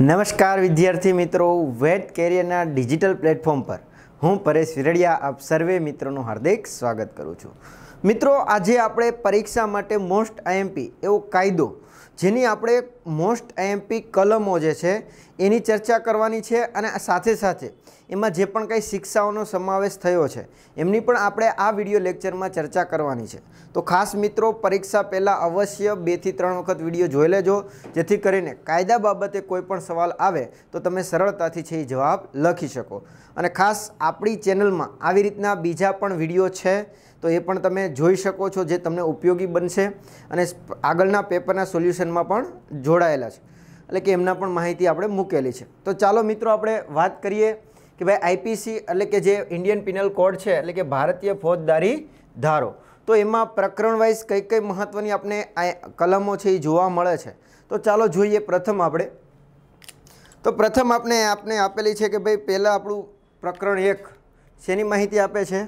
નમસ્કાર વિદ્યાર્થી મિત્રો વેટ કેરિયરના ડિજિટલ પ્લેટફોર્મ પર હું પરેશ વિરડિયા આપ સર્વે મિત્રોનું હાર્દિક સ્વાગત કરું છું મિત્રો આજે આપણે પરીક્ષા માટે મોસ્ટ આઈએમપી એવો કાયદો જેની આપણે મોસ્ટ આઈએમપી કલમો જે છે એની ચર્ચા કરવાની છે અને સાથે સાથે એમાં જે પણ કંઈ શિક્ષાઓનો સમાવેશ થયો છે એમની પણ આપણે આ વિડીયો લેક્ચરમાં ચર્ચા કરવાની છે તો ખાસ મિત્રો પરીક્ષા પહેલાં અવશ્ય બેથી ત્રણ વખત વિડીયો જોઈ લેજો જેથી કરીને કાયદા બાબતે કોઈ પણ સવાલ આવે તો તમે સરળતાથી છે એ જવાબ લખી શકો અને ખાસ આપણી ચેનલમાં આવી રીતના બીજા પણ વિડીયો છે તો એ પણ તમે જોઈ શકો છો જે તમને ઉપયોગી બનશે અને આગળના પેપરના સોલ્યુશનમાં પણ જોડાયેલા છે એટલે કે એમના પણ માહિતી આપણે મૂકેલી છે તો ચાલો મિત્રો આપણે વાત કરીએ કે ભાઈ આઈપીસી એટલે કે જે ઇન્ડિયન પિનલ કોડ છે એટલે કે ભારતીય ફોજદારી ધારો તો એમાં પ્રકરણ વાઇઝ કઈ કઈ મહત્ત્વની આપણે કલમો છે એ જોવા મળે છે તો ચાલો જોઈએ પ્રથમ આપણે તો પ્રથમ આપણે આપને આપેલી છે કે ભાઈ પહેલાં આપણું પ્રકરણ એક શેની માહિતી આપે છે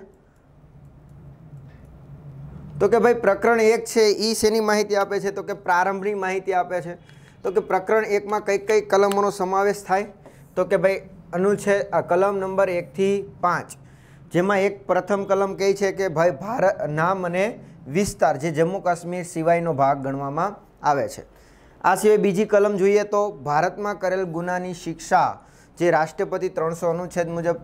તો કે ભાઈ પ્રકરણ એક છે એ શેની માહિતી આપે છે તો કે પ્રારંભની માહિતી આપે છે તો કે પ્રકરણ એકમાં કઈ કઈ કલમોનો સમાવેશ થાય તો કે ભાઈ આ કલમ નંબર એકથી પાંચ જેમાં એક પ્રથમ કલમ કહે છે કે ભાઈ ભારત નામ અને વિસ્તાર જે જમ્મુ કાશ્મીર સિવાયનો ભાગ ગણવામાં આવે છે આ સિવાય બીજી કલમ જોઈએ તો ભારતમાં કરેલ ગુનાની શિક્ષા જે રાષ્ટ્રપતિ ત્રણસો અનુચ્છેદ મુજબ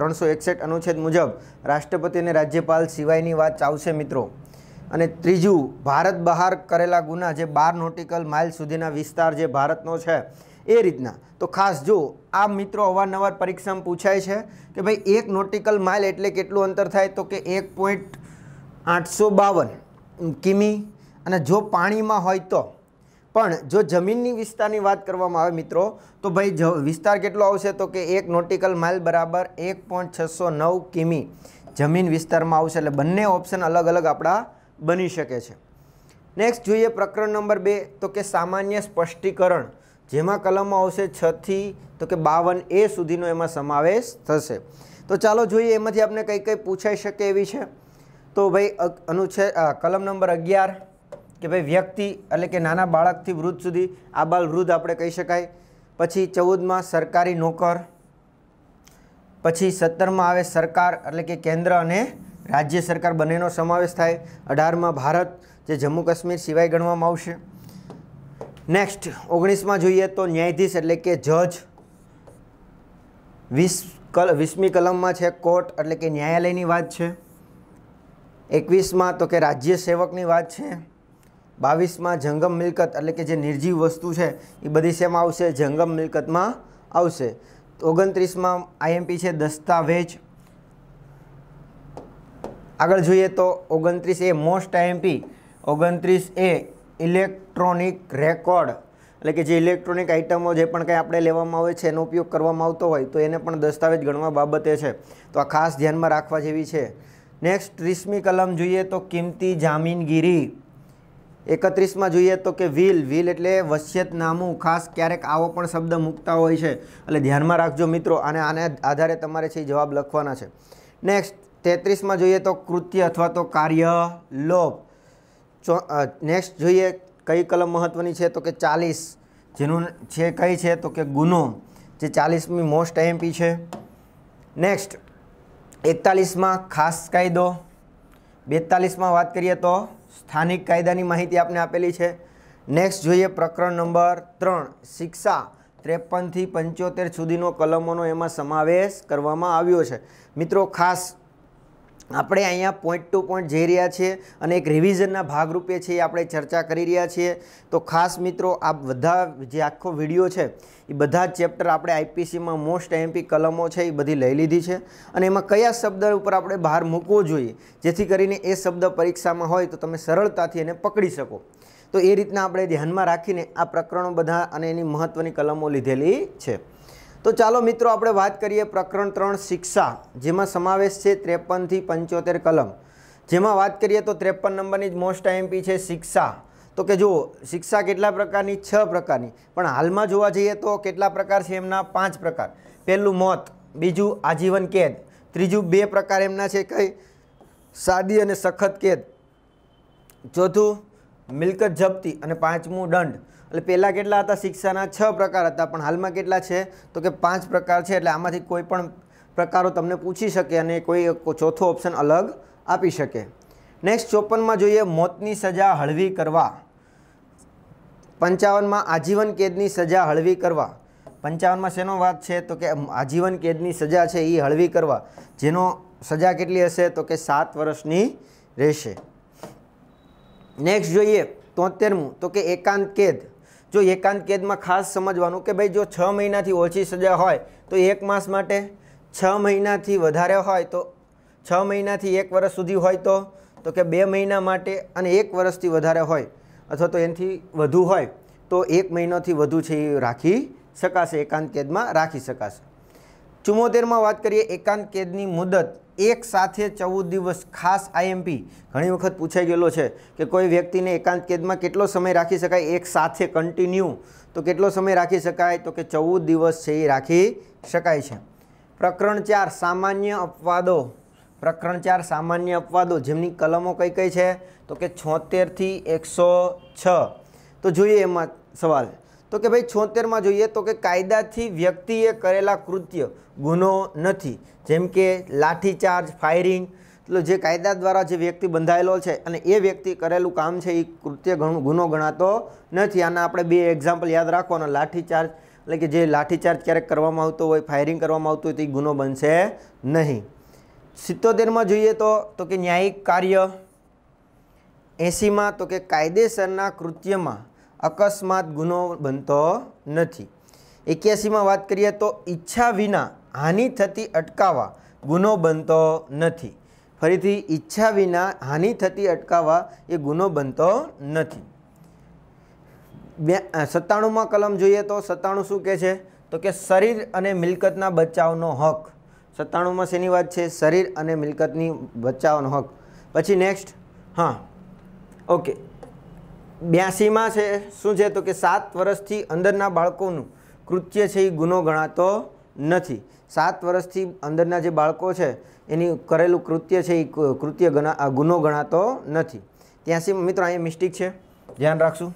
ત્રણસો એકસઠ અનુચ્છેદ મુજબ રાષ્ટ્રપતિ અને રાજ્યપાલ સિવાયની વાત ચાવશે મિત્રો અને ત્રીજું ભારત બહાર કરેલા ગુના જે બાર નોટિકલ માઇલ સુધીના વિસ્તાર જે ભારતનો છે એ રીતના તો ખાસ જો આ મિત્રો અવારનવાર પરીક્ષામાં પૂછાય છે કે ભાઈ એક નોટિકલ માઇલ એટલે કેટલું અંતર થાય તો કે એક પોઈન્ટ આઠસો બાવન કિમી અને જો પાણીમાં હોય તો પણ જો જમીનની વિસ્તારની વાત કરવામાં આવે મિત્રો તો ભાઈ જ વિસ્તાર કેટલો આવશે તો કે એક નોટિકલ માઇલ બરાબર એક પોઈન્ટ છસો નવ કિમી જમીન વિસ્તારમાં આવશે એટલે બંને ઓપ્શન અલગ અલગ આપણા બની શકે છે નેક્સ્ટ જોઈએ પ્રકરણ નંબર બે તો કે સામાન્ય સ્પષ્ટીકરણ જેમાં કલમમાં આવશે છથી તો કે બાવન એ સુધીનો એમાં સમાવેશ થશે તો ચાલો જોઈએ એમાંથી આપણે કંઈ કંઈ પૂછાઈ શકે એવી છે તો ભાઈ અનુચ્છેદ કલમ નંબર અગિયાર કે ભાઈ વ્યક્તિ એટલે કે નાના બાળકથી વૃદ્ધ સુધી આબાલ વૃદ્ધ આપણે કહી શકાય પછી ચૌદમાં સરકારી નોકર પછી સત્તરમાં આવે સરકાર એટલે કે કેન્દ્ર અને રાજ્ય સરકાર બંનેનો સમાવેશ થાય અઢારમાં ભારત જે જમ્મુ કાશ્મીર સિવાય ગણવામાં આવશે નેક્સ્ટ ઓગણીસમાં જોઈએ તો ન્યાયાધીશ એટલે કે જજ વીસ કલ વીસમી કલમમાં છે કોર્ટ એટલે કે ન્યાયાલયની વાત છે એકવીસમાં તો કે રાજ્ય સેવકની વાત છે બાવીસમાં જંગમ મિલકત એટલે કે જે નિર્જીવ વસ્તુ છે એ બધી શેમાં આવશે જંગમ મિલકતમાં આવશે ઓગણત્રીસમાં આઈએમપી છે દસ્તાવેજ આગળ જોઈએ તો ઓગણત્રીસ એ મોસ્ટ આઈએમપી ઓગણત્રીસ એ ઇલેક્ટ્રોનિક રેકોર્ડ એટલે કે જે ઇલેક્ટ્રોનિક આઇટમો જે પણ કંઈ આપણે લેવામાં આવે છે એનો ઉપયોગ કરવામાં આવતો હોય તો એને પણ દસ્તાવેજ ગણવા બાબતે છે તો આ ખાસ ધ્યાનમાં રાખવા જેવી છે નેક્સ્ટ ત્રીસમી કલમ જોઈએ તો કિંમતી જામીનગીરી એકત્રીસમાં જોઈએ તો કે વ્હીલ વ્હીલ એટલે વસિયતનામું ખાસ ક્યારેક આવો પણ શબ્દ મૂકતા હોય છે એટલે ધ્યાનમાં રાખજો મિત્રો અને આને આધારે તમારે છે જવાબ લખવાના છે નેક્સ્ટ તેત્રીસમાં જોઈએ તો કૃત્ય અથવા તો કાર્ય લોભ ચો નેક્સ્ટ જોઈએ કઈ કલમ મહત્ત્વની છે તો કે ચાલીસ જેનું છે કઈ છે તો કે ગુનો જે ચાલીસમી મોસ્ટ એમપી છે નેક્સ્ટ એકતાલીસમાં ખાસ કાયદો બેતાલીસમાં વાત કરીએ તો સ્થાનિક કાયદાની માહિતી આપને આપેલી છે નેક્સ્ટ જોઈએ પ્રકરણ નંબર ત્રણ શિક્ષા ત્રેપનથી પંચોતેર સુધીનો કલમોનો એમાં સમાવેશ કરવામાં આવ્યો છે મિત્રો ખાસ આપણે અહીંયા પોઈન્ટ ટુ પોઈન્ટ જઈ રહ્યા છીએ અને એક રિવિઝનના ભાગરૂપે છે એ આપણે ચર્ચા કરી રહ્યા છીએ તો ખાસ મિત્રો આ બધા જે આખો વિડીયો છે એ બધા જ ચેપ્ટર આપણે આઈપીસીમાં મોસ્ટ એમપી કલમો છે એ બધી લઈ લીધી છે અને એમાં કયા શબ્દ ઉપર આપણે બહાર મૂકવો જોઈએ જેથી કરીને એ શબ્દ પરીક્ષામાં હોય તો તમે સરળતાથી એને પકડી શકો તો એ રીતના આપણે ધ્યાનમાં રાખીને આ પ્રકરણો બધા અને એની મહત્ત્વની કલમો લીધેલી છે તો ચાલો મિત્રો આપણે વાત કરીએ પ્રકરણ ત્રણ શિક્ષા જેમાં સમાવેશ છે ત્રેપનથી પંચોતેર કલમ જેમાં વાત કરીએ તો ત્રેપન નંબરની જ મોસ્ટ આઈએમપી છે શિક્ષા તો કે જુઓ શિક્ષા કેટલા પ્રકારની છ પ્રકારની પણ હાલમાં જોવા જઈએ તો કેટલા પ્રકાર છે એમના પાંચ પ્રકાર પહેલું મોત બીજું આજીવન કેદ ત્રીજું બે પ્રકાર એમના છે કઈ સાદી અને સખત કેદ ચોથું મિલકત જપ્તી અને પાંચમું દંડ એટલે પહેલાં કેટલા હતા શિક્ષાના છ પ્રકાર હતા પણ હાલમાં કેટલા છે તો કે પાંચ પ્રકાર છે એટલે આમાંથી કોઈ પણ પ્રકારો તમને પૂછી શકે અને કોઈ ચોથો ઓપ્શન અલગ આપી શકે નેક્સ્ટ ચોપનમાં જોઈએ મોતની સજા હળવી કરવા પંચાવનમાં આજીવન કેદની સજા હળવી કરવા પંચાવનમાં શેનો વાત છે તો કે આજીવન કેદની સજા છે એ હળવી કરવા જેનો સજા કેટલી હશે તો કે સાત વર્ષની રહેશે નેક્સ્ટ જોઈએ તોતેરમું તો કે એકાંત કેદ જો એકાંત કેદમાં ખાસ સમજવાનું કે ભાઈ જો છ મહિનાથી ઓછી સજા હોય તો એક માસ માટે છ મહિનાથી વધારે હોય તો છ મહિનાથી એક વર્ષ સુધી હોય તો તો કે બે મહિના માટે અને એક વર્ષથી વધારે હોય અથવા તો એનાથી વધુ હોય તો એક મહિનાથી વધુ છે એ રાખી શકાશે એકાંત કેદમાં રાખી શકાશે ચુમ્મોતેરમાં વાત કરીએ એકાંત કેદની મુદત એક સાથે ચૌદ દિવસ ખાસ આઈએમપી ઘણી વખત પૂછાઈ ગયેલો છે કે કોઈ વ્યક્તિને એકાંત કેદમાં કેટલો સમય રાખી શકાય એક સાથે કન્ટિન્યુ તો કેટલો સમય રાખી શકાય તો કે ચૌદ દિવસ છે એ રાખી શકાય છે પ્રકરણ ચાર સામાન્ય અપવાદો પ્રકરણ ચાર સામાન્ય અપવાદો જેમની કલમો કઈ કઈ છે તો કે છોતેરથી એકસો છ તો જોઈએ એમાં સવાલ તો કે ભાઈ છોતેરમાં જોઈએ તો કે કાયદાથી વ્યક્તિએ કરેલા કૃત્ય ગુનો નથી જેમ કે લાઠીચાર્જ ફાયરિંગ એટલે જે કાયદા દ્વારા જે વ્યક્તિ બંધાયેલો છે અને એ વ્યક્તિ કરેલું કામ છે એ કૃત્ય ગુનો ગણાતો નથી આના આપણે બે એક્ઝામ્પલ યાદ રાખવાના લાઠીચાર્જ એટલે કે જે લાઠીચાર્જ ક્યારેક કરવામાં આવતો હોય ફાયરિંગ કરવામાં આવતું હોય તો એ ગુનો બનશે નહીં સિત્તોતેરમાં જોઈએ તો તો કે ન્યાયિક કાર્ય એંસીમાં તો કે કાયદેસરના કૃત્યમાં અકસ્માત ગુનો બનતો નથી એક્યાસીમાં વાત કરીએ તો ઈચ્છા વિના હાનિ થતી અટકાવવા ગુનો બનતો નથી ફરીથી ઈચ્છા વિના હાનિ થતી અટકાવવા એ ગુનો બનતો નથી બે સત્તાણુંમાં કલમ જોઈએ તો સત્તાણું શું કહે છે તો કે શરીર અને મિલકતના બચાવનો હક સત્તાણુંમાં શેની વાત છે શરીર અને મિલકતની બચાવનો હક પછી નેક્સ્ટ હા ઓકે બ્યાસીમાં છે શું છે તો કે સાત વર્ષથી અંદરના બાળકોનું કૃત્ય છે એ ગુનો ગણાતો નથી સાત વર્ષથી અંદરના જે બાળકો છે એની કરેલું કૃત્ય છે એ કૃત્ય ગણા ગુનો ગણાતો નથી ત્યાંસી મિત્રો અહીંયા મિસ્ટેક છે ધ્યાન રાખશું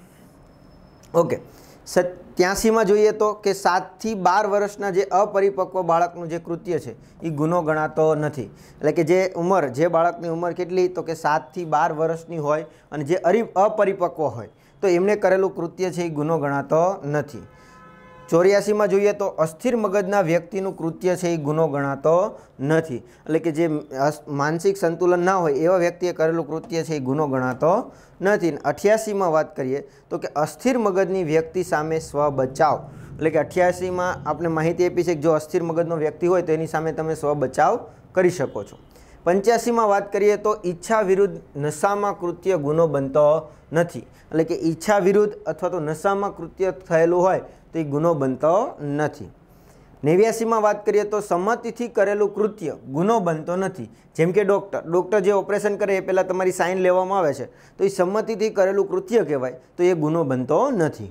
ઓકે ત્યાંસીમાં જોઈએ તો કે સાતથી બાર વર્ષના જે અપરિપક્વ બાળકનું જે કૃત્ય છે એ ગુનો ગણાતો નથી એટલે કે જે ઉંમર જે બાળકની ઉંમર કેટલી તો કે સાતથી બાર વર્ષની હોય અને જે અરિ અપરિપક્વ હોય તો એમણે કરેલું કૃત્ય છે એ ગુનો ગણાતો નથી ચોર્યાસીમાં જોઈએ તો અસ્થિર મગજના વ્યક્તિનું કૃત્ય છે એ ગુનો ગણાતો નથી એટલે કે જે માનસિક સંતુલન ના હોય એવા વ્યક્તિએ કરેલું કૃત્ય છે એ ગુનો ગણાતો નથી અઠ્યાસીમાં વાત કરીએ તો કે અસ્થિર મગજની વ્યક્તિ સામે સ્વ બચાવ એટલે કે અઠ્યાસીમાં આપણે માહિતી આપી છે કે જો અસ્થિર મગજનો વ્યક્તિ હોય તો એની સામે તમે સ્વ બચાવ કરી શકો છો પંચ્યાસીમાં વાત કરીએ તો ઈચ્છા વિરુદ્ધ નશામાં કૃત્ય ગુનો બનતો નથી એટલે કે ઈચ્છા વિરુદ્ધ અથવા તો નશામાં કૃત્ય થયેલું હોય તે ગુનો બનતો નથી નેવ્યાસીમાં વાત કરીએ તો સંમતિથી કરેલું કૃત્ય ગુનો બનતો નથી જેમ કે ડૉક્ટર ડૉક્ટર જે ઓપરેશન કરે એ પહેલાં તમારી સાઇન લેવામાં આવે છે તો એ સંમતિથી કરેલું કૃત્ય કહેવાય તો એ ગુનો બનતો નથી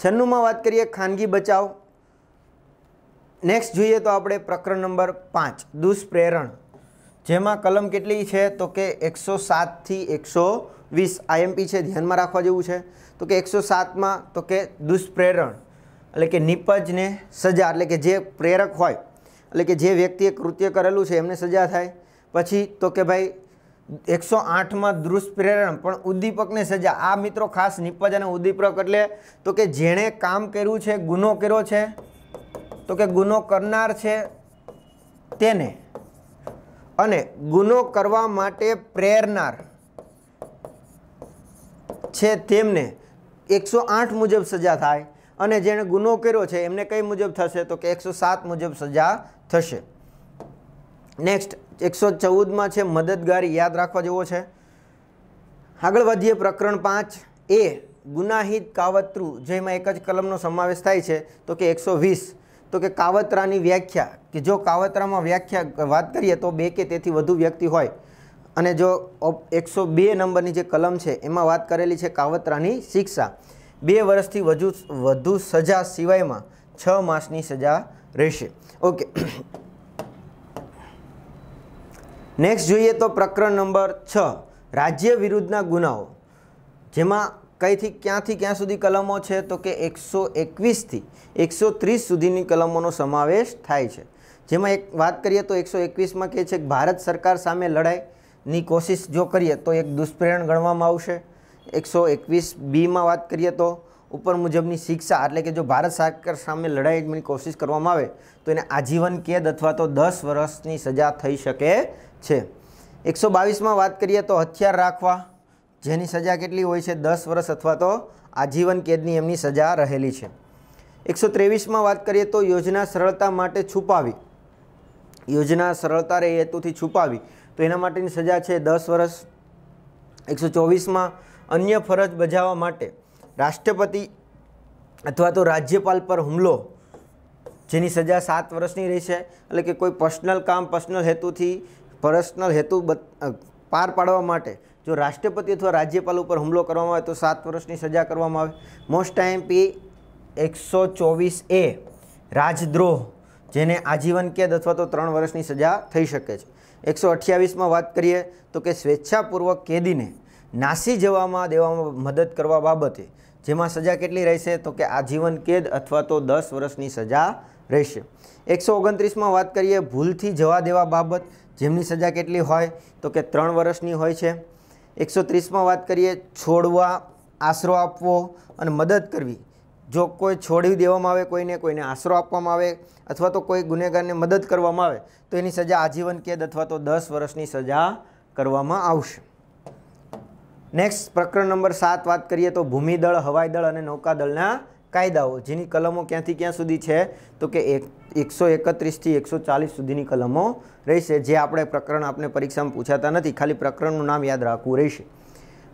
છન્નુંમાં વાત કરીએ ખાનગી બચાવ નેક્સ્ટ જોઈએ તો આપણે પ્રકરણ નંબર પાંચ દુષ્પ્રેરણ જેમાં કલમ કેટલી છે તો કે એકસો સાતથી એકસો વીસ આઈએમપી છે ધ્યાનમાં રાખવા જેવું છે તો કે એકસો સાતમાં તો કે દુષ્પ્રેરણ એટલે કે નિપજને સજા એટલે કે જે પ્રેરક હોય એટલે કે જે વ્યક્તિએ કૃત્ય કરેલું છે એમને સજા થાય પછી તો કે ભાઈ એકસો આઠમાં દુષ્પ્રેરણ પણ ઉદ્દીપકને સજા આ મિત્રો ખાસ નિપજ અને ઉદ્દીપક એટલે તો કે જેણે કામ કર્યું છે ગુનો કર્યો છે તો કે ગુનો કરનાર છે તેને અને ગુનો કરવા માટે પ્રેરનાર છે તેમને એકસો આઠ મુજબ સજા થાય અને જેણે ગુનો કર્યો છે એમને કઈ મુજબ થશે તો કે એકસો સાત મુજબ સજા થશે નેક્સ્ટ એકસો ચૌદમાં છે મદદગારી યાદ રાખવા જેવો છે આગળ વધીએ પ્રકરણ પાંચ એ ગુનાહિત કાવતરું જેમાં એક જ કલમનો સમાવેશ થાય છે તો કે એકસો વીસ તો કે કાવતરાની વ્યાખ્યા કે જો કાવતરામાં વ્યાખ્યા વાત કરીએ તો બે કે તેથી વધુ વ્યક્તિ હોય અને જો એકસો બે નંબરની જે કલમ છે એમાં વાત કરેલી છે કાવતરાની શિક્ષા બે વર્ષથી વધુ વધુ સજા સિવાયમાં છ માસની સજા રહેશે ઓકે નેક્સ્ટ જોઈએ તો પ્રકરણ નંબર છ રાજ્ય વિરુદ્ધના ગુનાઓ જેમાં કઈથી ક્યાંથી ક્યાં સુધી કલમો છે તો કે એકસો એકવીસથી એકસો ત્રીસ સુધીની કલમોનો સમાવેશ થાય છે જેમાં એક વાત કરીએ તો એકસો એકવીસમાં કહે છે કે ભારત સરકાર સામે લડાઈની કોશિશ જો કરીએ તો એક દુષ્પ્રેરણ ગણવામાં આવશે એકસો એકવીસ બીમાં વાત કરીએ તો ઉપર મુજબની શિક્ષા એટલે કે જો ભારત સરકાર સામે લડાઈની કોશિશ કરવામાં આવે તો એને આજીવન કેદ અથવા તો દસ વર્ષની સજા થઈ શકે છે એકસો બાવીસમાં વાત કરીએ તો હથિયાર રાખવા જેની સજા કેટલી હોય છે દસ વર્ષ અથવા તો આજીવન કેદની એમની સજા રહેલી છે એકસો ત્રેવીસમાં વાત કરીએ તો યોજના સરળતા માટે છુપાવી યોજના સરળતા રહે હેતુથી છુપાવી તો એના માટેની સજા છે દસ વર્ષ એકસો ચોવીસમાં અન્ય ફરજ બજાવવા માટે રાષ્ટ્રપતિ અથવા તો રાજ્યપાલ પર હુમલો જેની સજા સાત વર્ષની રહેશે એટલે કે કોઈ પર્સનલ કામ પર્સનલ હેતુથી પર્સનલ હેતુ પાર પાડવા માટે જો રાષ્ટ્રપતિ અથવા રાજ્યપાલ ઉપર હુમલો કરવામાં આવે તો સાત વર્ષની સજા કરવામાં આવે મોસ્ટ ટાઈમ પી એકસો ચોવીસ એ રાજદ્રોહ જેને આજીવન કેદ અથવા તો ત્રણ વર્ષની સજા થઈ શકે છે એકસો અઠ્યાવીસમાં વાત કરીએ તો કે સ્વેચ્છાપૂર્વક કેદીને નાસી જવામાં દેવામાં મદદ કરવા બાબતે જેમાં સજા કેટલી રહેશે તો કે આજીવન કેદ અથવા તો દસ વર્ષની સજા રહેશે એકસો ઓગણત્રીસમાં વાત કરીએ ભૂલથી જવા દેવા બાબત જેમની સજા કેટલી હોય તો કે ત્રણ વર્ષની હોય છે એકસો ત્રીસમાં વાત કરીએ છોડવા આશરો આપવો અને મદદ કરવી જો કોઈ છોડી દેવામાં આવે કોઈને કોઈને આશરો આપવામાં આવે અથવા તો કોઈ ગુનેગારને મદદ કરવામાં આવે તો એની સજા આજીવન કેદ અથવા તો દસ વર્ષની સજા કરવામાં આવશે નેક્સ્ટ પ્રકરણ નંબર સાત વાત કરીએ તો ભૂમિદળ હવાઈદળ અને નૌકાદળના કાયદાઓ જેની કલમો ક્યાંથી ક્યાં સુધી છે તો કે એકસો એકત્રીસથી એકસો ચાલીસ સુધીની કલમો રહેશે જે આપણે પ્રકરણ આપણે પરીક્ષામાં પૂછાતા નથી ખાલી પ્રકરણનું નામ યાદ રાખવું રહેશે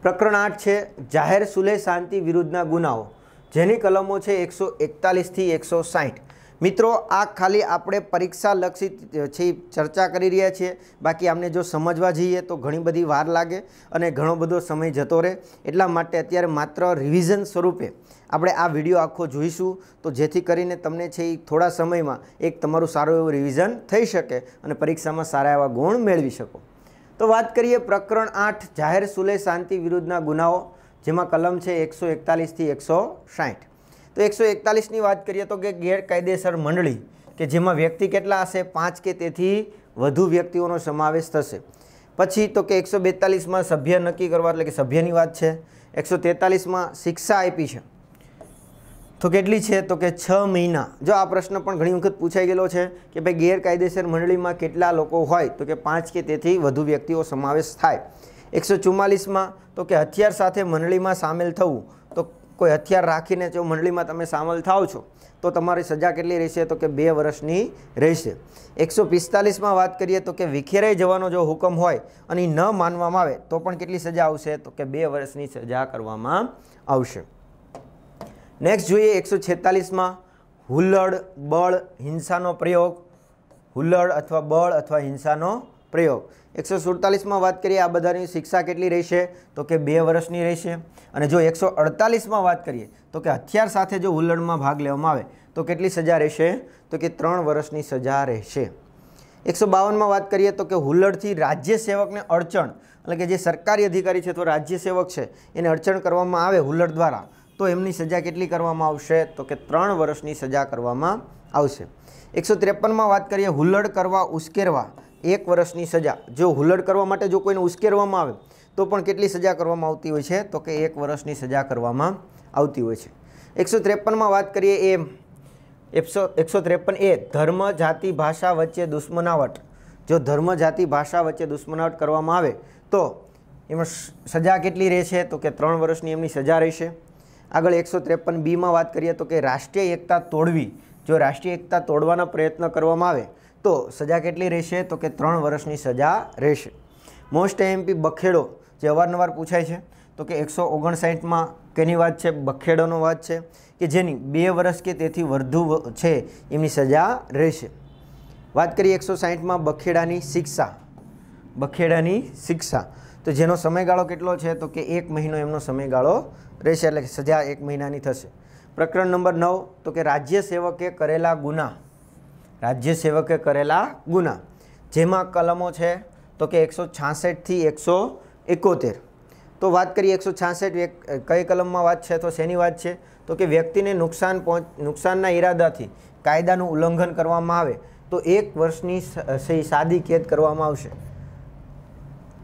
પ્રકરણ આઠ છે જાહેર સુલેહ શાંતિ વિરુદ્ધના ગુનાઓ જેની કલમો છે એકસો એકતાલીસથી એકસો સાઠ મિત્રો આ ખાલી આપણે પરીક્ષા લક્ષિત છે ચર્ચા કરી રહ્યા છીએ બાકી આમને જો સમજવા જઈએ તો ઘણી બધી વાર લાગે અને ઘણો બધો સમય જતો રહે એટલા માટે અત્યારે માત્ર રિવિઝન સ્વરૂપે આપણે આ વિડીયો આખો જોઈશું તો જેથી કરીને તમને છે એ થોડા સમયમાં એક તમારું સારું એવું રિવિઝન થઈ શકે અને પરીક્ષામાં સારા એવા ગુણ મેળવી શકો તો વાત કરીએ પ્રકરણ આઠ જાહેર સુલે શાંતિ વિરુદ્ધના ગુનાઓ જેમાં કલમ છે એકસો એકતાલીસથી એકસો સાઠ તો એકસો એકતાલીસની વાત કરીએ તો કે ગેરકાયદેસર મંડળી કે જેમાં વ્યક્તિ કેટલા હશે પાંચ કે તેથી વધુ વ્યક્તિઓનો સમાવેશ થશે પછી તો કે એકસો બેતાલીસમાં સભ્ય નક્કી કરવા એટલે કે સભ્યની વાત છે એકસો તેતાલીસમાં શિક્ષા આપી છે તો કેટલી છે તો કે છ મહિના જો આ પ્રશ્ન પણ ઘણી વખત પૂછાઈ ગયેલો છે કે ભાઈ ગેરકાયદેસર મંડળીમાં કેટલા લોકો હોય તો કે પાંચ કે તેથી વધુ વ્યક્તિઓ સમાવેશ થાય એકસો ચુમ્માલીસમાં તો કે હથિયાર સાથે મંડળીમાં સામેલ થવું કોઈ હથિયાર રાખીને જો મંડળીમાં તમે સામેલ થાવ છો તો તમારી સજા કેટલી રહેશે તો કે બે વર્ષની રહેશે એકસો પિસ્તાલીસમાં વાત કરીએ તો કે વિખેરાઈ જવાનો જો હુકમ હોય અને ન માનવામાં આવે તો પણ કેટલી સજા આવશે તો કે બે વર્ષની સજા કરવામાં આવશે નેક્સ્ટ જોઈએ એકસો છેતાલીસમાં હુલ્લડ બળ હિંસાનો પ્રયોગ હુલ્લડ અથવા બળ અથવા હિંસાનો પ્રયોગ એકસો સુડતાલીસમાં વાત કરીએ આ બધાની શિક્ષા કેટલી રહેશે તો કે બે વર્ષની રહેશે અને જો એકસો અડતાલીસમાં વાત કરીએ તો કે હથિયાર સાથે જો હુલ્લડમાં ભાગ લેવામાં આવે તો કેટલી સજા રહેશે તો કે ત્રણ વર્ષની સજા રહેશે એકસો બાવનમાં વાત કરીએ તો કે હુલ્લડથી રાજ્ય સેવકને અડચણ એટલે કે જે સરકારી અધિકારી છે તો રાજ્ય સેવક છે એને અડચણ કરવામાં આવે હુલ્લડ દ્વારા તો એમની સજા કેટલી કરવામાં આવશે તો કે ત્રણ વર્ષની સજા કરવામાં આવશે એકસો ત્રેપનમાં વાત કરીએ હુલ્લડ કરવા ઉશ્કેરવા એક વર્ષની સજા જો હુલડ કરવા માટે જો કોઈને ઉશ્કેરવામાં આવે તો પણ કેટલી સજા કરવામાં આવતી હોય છે તો કે એક વર્ષની સજા કરવામાં આવતી હોય છે એકસો ત્રેપનમાં વાત કરીએ એ એકસો એકસો ત્રેપન એ ધર્મ જાતિ ભાષા વચ્ચે દુશ્મનાવટ જો ધર્મ જાતિ ભાષા વચ્ચે દુશ્મનાવટ કરવામાં આવે તો એમાં સજા કેટલી રહેશે તો કે ત્રણ વર્ષની એમની સજા રહેશે આગળ એકસો ત્રેપન બીમાં વાત કરીએ તો કે રાષ્ટ્રીય એકતા તોડવી જો રાષ્ટ્રીય એકતા તોડવાના પ્રયત્ન કરવામાં આવે તો સજા કેટલી રહેશે તો કે ત્રણ વર્ષની સજા રહેશે મોસ્ટ એમપી બખેડો જે અવારનવાર પૂછાય છે તો કે એકસો ઓગણસાઠમાં કેની વાત છે બખેડોનો વાત છે કે જેની બે વર્ષ કે તેથી વધુ છે એમની સજા રહેશે વાત કરીએ એકસો સાહીઠમાં બખેડાની શિક્ષા બખેડાની શિક્ષા તો જેનો સમયગાળો કેટલો છે તો કે એક મહિનો એમનો સમયગાળો રહેશે એટલે સજા એક મહિનાની થશે પ્રકરણ નંબર નવ તો કે રાજ્ય સેવકે કરેલા ગુના રાજ્ય સેવકે કરેલા ગુના જેમાં કલમો છે તો કે એકસો છાસઠથી એકસો એકોતેર તો વાત કરીએ એકસો છાસઠ કઈ કલમમાં વાત છે તો શેની વાત છે તો કે વ્યક્તિને નુકસાન પહોંચ નુકસાનના ઈરાદાથી કાયદાનું ઉલ્લંઘન કરવામાં આવે તો એક વર્ષની સાદી કેદ કરવામાં આવશે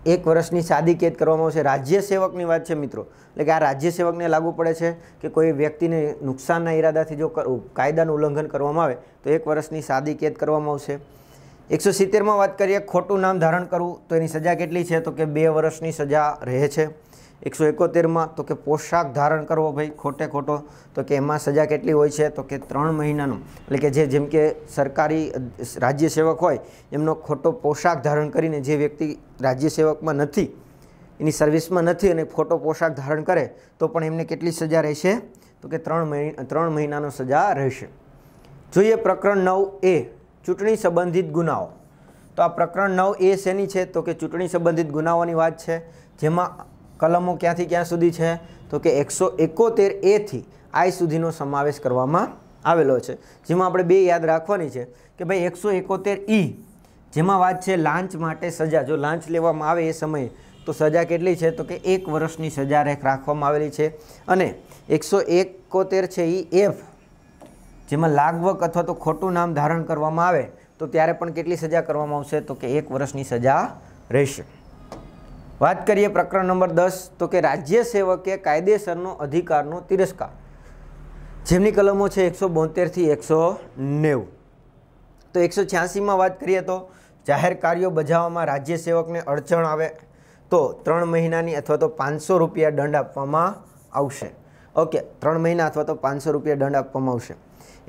એક વર્ષની સાદી કેદ કરવામાં આવશે રાજ્ય સેવકની વાત છે મિત્રો એટલે કે આ રાજ્ય સેવકને લાગુ પડે છે કે કોઈ વ્યક્તિને નુકસાનના ઈરાદાથી જો કાયદાનું ઉલ્લંઘન કરવામાં આવે તો એક વર્ષની સાદી કેદ કરવામાં આવશે એકસો સિત્તેરમાં વાત કરીએ ખોટું નામ ધારણ કરવું તો એની સજા કેટલી છે તો કે બે વર્ષની સજા રહે છે એકસો એકોતેરમાં તો કે પોશાક ધારણ કરવો ભાઈ ખોટે ખોટો તો કે એમાં સજા કેટલી હોય છે તો કે ત્રણ મહિનાનો એટલે કે જે જેમ કે સરકારી રાજ્ય સેવક હોય એમનો ખોટો પોશાક ધારણ કરીને જે વ્યક્તિ રાજ્ય સેવકમાં નથી એની સર્વિસમાં નથી અને ખોટો પોશાક ધારણ કરે તો પણ એમને કેટલી સજા રહેશે તો કે ત્રણ મહિના ત્રણ મહિનાનો સજા રહેશે જોઈએ પ્રકરણ નવ એ ચૂંટણી સંબંધિત ગુનાઓ તો આ પ્રકરણ નવ એ શેની છે તો કે ચૂંટણી સંબંધિત ગુનાઓની વાત છે જેમાં કલમો ક્યાંથી ક્યાં સુધી છે તો કે એકસો એકોતેર એથી આઈ સુધીનો સમાવેશ કરવામાં આવેલો છે જેમાં આપણે બે યાદ રાખવાની છે કે ભાઈ એકસો એકોતેર ઈ જેમાં વાત છે લાંચ માટે સજા જો લાંચ લેવામાં આવે એ સમયે તો સજા કેટલી છે તો કે એક વર્ષની સજા રેખ રાખવામાં આવેલી છે અને એકસો એકોતેર છે ઈ એફ જેમાં લાગવક અથવા તો ખોટું નામ ધારણ કરવામાં આવે તો ત્યારે પણ કેટલી સજા કરવામાં આવશે તો કે એક વર્ષની સજા રહેશે વાત કરીએ પ્રકરણ નંબર દસ તો કે રાજ્ય સેવકે કાયદેસરનો અધિકારનો તિરસ્કાર જેમની કલમો છે એકસો બોતેરથી એકસો નેવું તો એકસો છ્યાસીમાં વાત કરીએ તો જાહેર કાર્યો બજાવવામાં રાજ્ય સેવકને અડચણ આવે તો ત્રણ મહિનાની અથવા તો પાંચસો રૂપિયા દંડ આપવામાં આવશે ઓકે ત્રણ મહિના અથવા તો પાંચસો રૂપિયા દંડ આપવામાં આવશે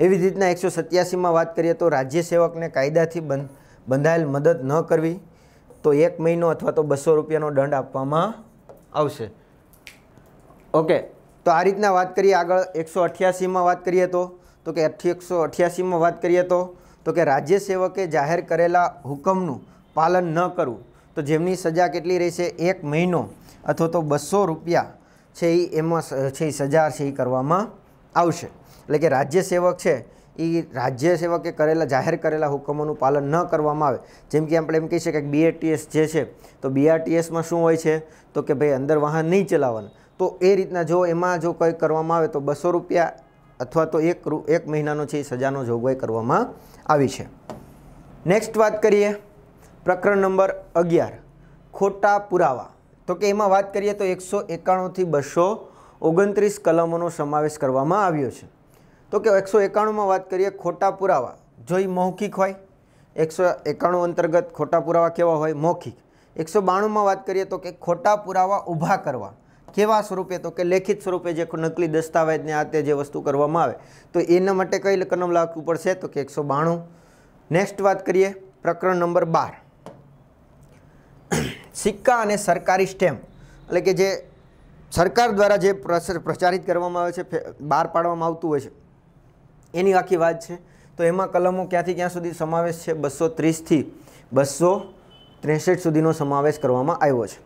એવી જ રીતના એકસો સત્યાસીમાં વાત કરીએ તો રાજ્ય સેવકને કાયદાથી બંધ બંધાયેલ મદદ ન કરવી તો એક મહિનો અથવા તો બસો રૂપિયાનો દંડ આપવામાં આવશે ઓકે તો આ રીતના વાત કરીએ આગળ એકસો અઠ્યાસીમાં વાત કરીએ તો તો કે એકસો અઠ્યાસીમાં વાત કરીએ તો તો કે રાજ્ય સેવકે જાહેર કરેલા હુકમનું પાલન ન કરવું તો જેમની સજા કેટલી રહેશે એક મહિનો અથવા તો બસો રૂપિયા છે એ એમાં છે એ સજા છે એ કરવામાં આવશે એટલે કે રાજ્ય સેવક છે એ રાજ્ય સેવકે કરેલા જાહેર કરેલા હુકમોનું પાલન ન કરવામાં આવે જેમ કે આપણે એમ કહી શકીએ કે બીઆરટીએસ જે છે તો બીઆરટીએસમાં શું હોય છે તો કે ભાઈ અંદર વાહન નહીં ચલાવવાનું તો એ રીતના જો એમાં જો કંઈ કરવામાં આવે તો બસો રૂપિયા અથવા તો એક રૂ એક મહિનાનો છે એ સજાનો જોગવાઈ કરવામાં આવી છે નેક્સ્ટ વાત કરીએ પ્રકરણ નંબર અગિયાર ખોટા પુરાવા તો કે એમાં વાત કરીએ તો એકસો એકાણુંથી બસો ઓગણત્રીસ કલમોનો સમાવેશ કરવામાં આવ્યો છે તો કે એકસો એકાણુંમાં વાત કરીએ ખોટા પુરાવા જો એ મૌખિક હોય એકસો એકાણું અંતર્ગત ખોટા પુરાવા કેવા હોય મૌખિક એકસો બાણુંમાં વાત કરીએ તો કે ખોટા પુરાવા ઊભા કરવા કેવા સ્વરૂપે તો કે લેખિત સ્વરૂપે જે નકલી દસ્તાવેજને આ તે જે વસ્તુ કરવામાં આવે તો એના માટે કઈ કલમ લાગવું પડશે તો કે એકસો બાણું નેક્સ્ટ વાત કરીએ પ્રકરણ નંબર બાર સિક્કા અને સરકારી સ્ટેમ્પ એટલે કે જે સરકાર દ્વારા જે પ્રચારિત કરવામાં આવે છે બહાર પાડવામાં આવતું હોય છે એની આખી વાત છે તો એમાં કલમો ક્યાંથી ક્યાં સુધી સમાવેશ છે બસો ત્રીસથી બસો ત્રેસઠ સુધીનો સમાવેશ કરવામાં આવ્યો છે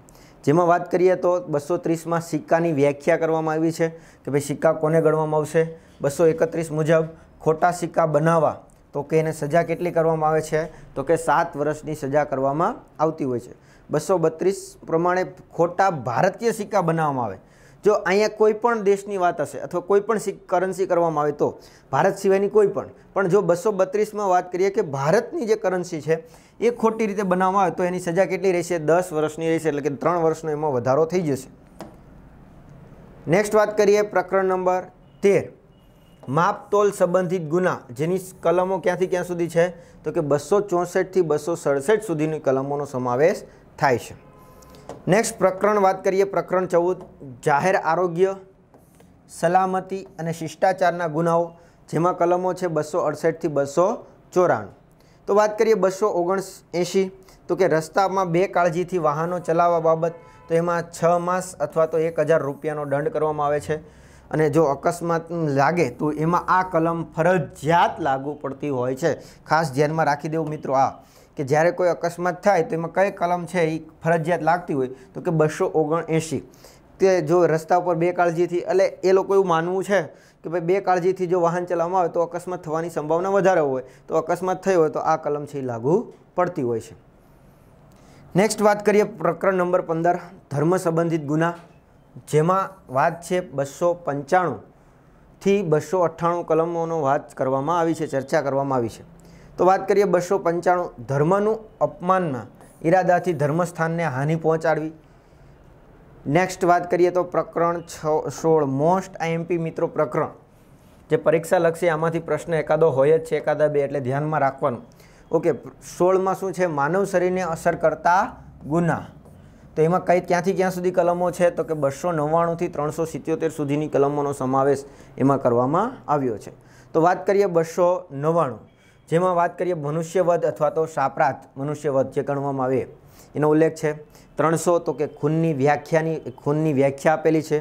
જેમાં વાત કરીએ તો બસો ત્રીસમાં સિક્કાની વ્યાખ્યા કરવામાં આવી છે કે ભાઈ સિક્કા કોને ગણવામાં આવશે બસો એકત્રીસ મુજબ ખોટા સિક્કા બનાવવા તો કે એને સજા કેટલી કરવામાં આવે છે તો કે સાત વર્ષની સજા કરવામાં આવતી હોય છે બસો બત્રીસ પ્રમાણે ખોટા ભારતીય સિક્કા બનાવવામાં આવે જો અહીંયા કોઈ પણ દેશની વાત હશે અથવા કોઈ પણ કરન્સી કરવામાં આવે તો ભારત સિવાયની કોઈ પણ પણ જો બસો બત્રીસમાં વાત કરીએ કે ભારતની જે કરન્સી છે એ ખોટી રીતે બનાવવામાં આવે તો એની સજા કેટલી રહેશે દસ વર્ષની રહેશે એટલે કે ત્રણ વર્ષનો એમાં વધારો થઈ જશે નેક્સ્ટ વાત કરીએ પ્રકરણ નંબર તેર માપતોલ સંબંધિત ગુના જેની કલમો ક્યાંથી ક્યાં સુધી છે તો કે બસો ચોસઠથી બસો સડસઠ સુધીની કલમોનો સમાવેશ થાય છે નેક્સ્ટ પ્રકરણ વાત કરીએ પ્રકરણ ચૌદ જાહેર આરોગ્ય સલામતી અને શિષ્ટાચારના ગુનાઓ જેમાં કલમો છે બસો અડસઠથી બસો ચોરાણું તો વાત કરીએ બસો ઓગણ એંશી તો કે રસ્તામાં બે કાળજીથી વાહનો ચલાવવા બાબત તો એમાં છ માસ અથવા તો એક હજાર રૂપિયાનો દંડ કરવામાં આવે છે અને જો અકસ્માત લાગે તો એમાં આ કલમ ફરજિયાત લાગુ પડતી હોય છે ખાસ ધ્યાનમાં રાખી દેવું મિત્રો આ કે જ્યારે કોઈ અકસ્માત થાય તો એમાં કઈ કલમ છે એ ફરજિયાત લાગતી હોય તો કે બસો ઓગણએંશી તે જો રસ્તા ઉપર બે કાળજીથી એટલે એ લોકો એવું માનવું છે કે ભાઈ બે કાળજીથી જો વાહન ચલાવવામાં આવે તો અકસ્માત થવાની સંભાવના વધારે હોય તો અકસ્માત થયો હોય તો આ કલમ છે એ લાગુ પડતી હોય છે નેક્સ્ટ વાત કરીએ પ્રકરણ નંબર પંદર ધર્મ સંબંધિત ગુના જેમાં વાત છે બસો પંચાણુંથી બસો અઠ્ઠાણું કલમોનો વાત કરવામાં આવી છે ચર્ચા કરવામાં આવી છે તો વાત કરીએ બસો પંચાણું ધર્મનું અપમાનમાં ઈરાદાથી ધર્મસ્થાનને હાનિ પહોંચાડવી નેક્સ્ટ વાત કરીએ તો પ્રકરણ છ સોળ મોસ્ટ આઈએમપી મિત્રો પ્રકરણ જે પરીક્ષા પરીક્ષાલક્ષી આમાંથી પ્રશ્ન એકાદો હોય જ છે એકાદા બે એટલે ધ્યાનમાં રાખવાનું ઓકે સોળમાં શું છે માનવ શરીરને અસર કરતા ગુના તો એમાં કઈ ક્યાંથી ક્યાં સુધી કલમો છે તો કે બસો નવ્વાણુંથી ત્રણસો સિત્યોતેર સુધીની કલમોનો સમાવેશ એમાં કરવામાં આવ્યો છે તો વાત કરીએ બસો નવ્વાણું જેમાં વાત કરીએ મનુષ્યવધ અથવા તો શાપરાત મનુષ્યવધ જે ગણવામાં આવે એનો ઉલ્લેખ છે ત્રણસો તો કે ખૂનની વ્યાખ્યાની ખૂનની વ્યાખ્યા આપેલી છે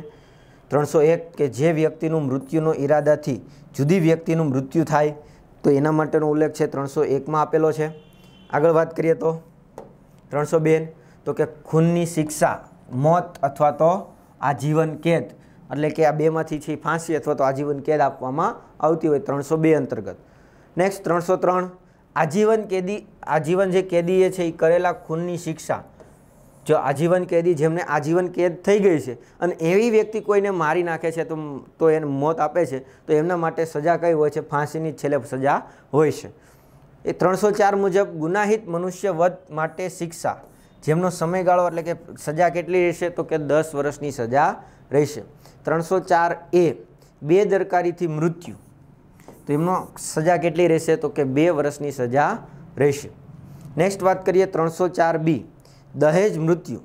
ત્રણસો એક કે જે વ્યક્તિનું મૃત્યુનો ઈરાદાથી જુદી વ્યક્તિનું મૃત્યુ થાય તો એના માટેનો ઉલ્લેખ છે ત્રણસો એકમાં આપેલો છે આગળ વાત કરીએ તો ત્રણસો બે તો કે ખૂનની શિક્ષા મોત અથવા તો આજીવન કેદ એટલે કે આ બેમાંથી છે ફાંસી અથવા તો આજીવન કેદ આપવામાં આવતી હોય ત્રણસો બે અંતર્ગત નેક્સ્ટ ત્રણસો ત્રણ આજીવન કેદી આજીવન જે કેદીએ છે એ કરેલા ખૂનની શિક્ષા જો આજીવન કેદી જેમને આજીવન કેદ થઈ ગઈ છે અને એવી વ્યક્તિ કોઈને મારી નાખે છે તો તો એને મોત આપે છે તો એમના માટે સજા કઈ હોય છે ફાંસીની છેલ્લે સજા હોય છે એ ત્રણસો ચાર મુજબ ગુનાહિત મનુષ્ય વધ માટે શિક્ષા જેમનો સમયગાળો એટલે કે સજા કેટલી રહેશે તો કે દસ વર્ષની સજા રહેશે ત્રણસો ચાર એ બે દરકારીથી મૃત્યુ તો એમનો સજા કેટલી રહેશે તો કે બે વર્ષની સજા રહેશે નેક્સ્ટ વાત કરીએ ત્રણસો ચાર બી દહેજ મૃત્યુ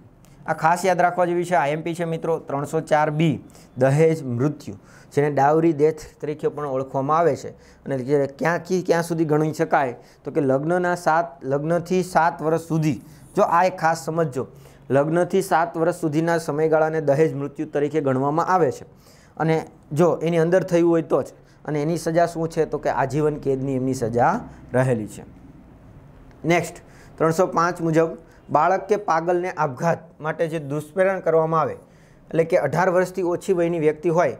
આ ખાસ યાદ રાખવા જેવી છે આઈએમપી છે મિત્રો ત્રણસો ચાર બી દહેજ મૃત્યુ જેને ડાવરી ડેથ તરીકે પણ ઓળખવામાં આવે છે અને જે ક્યાંથી ક્યાં સુધી ગણી શકાય તો કે લગ્નના સાત લગ્નથી સાત વર્ષ સુધી જો આ એક ખાસ સમજજો લગ્નથી સાત વર્ષ સુધીના સમયગાળાને દહેજ મૃત્યુ તરીકે ગણવામાં આવે છે અને જો એની અંદર થયું હોય તો જ અને એની સજા શું છે તો કે આજીવન કેદની એમની સજા રહેલી છે નેક્સ્ટ ત્રણસો પાંચ મુજબ બાળક કે પાગલને આપઘાત માટે જે દુષ્પ્રેરણ કરવામાં આવે એટલે કે અઢાર વર્ષથી ઓછી વયની વ્યક્તિ હોય